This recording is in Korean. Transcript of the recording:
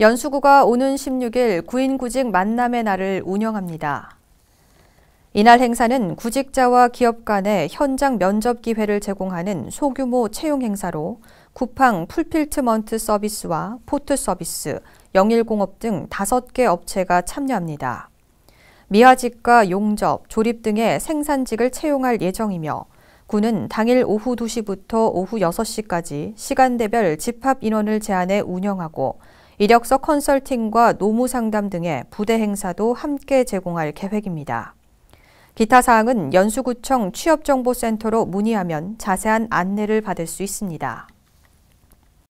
연수구가 오는 16일 구인구직 만남의 날을 운영합니다. 이날 행사는 구직자와 기업 간의 현장 면접 기회를 제공하는 소규모 채용 행사로 쿠팡 풀필트먼트 서비스와 포트 서비스, 영일공업 등 5개 업체가 참여합니다. 미화직과 용접, 조립 등의 생산직을 채용할 예정이며 군은 당일 오후 2시부터 오후 6시까지 시간대별 집합 인원을 제한해 운영하고 이력서 컨설팅과 노무 상담 등의 부대 행사도 함께 제공할 계획입니다. 기타 사항은 연수구청 취업정보센터로 문의하면 자세한 안내를 받을 수 있습니다.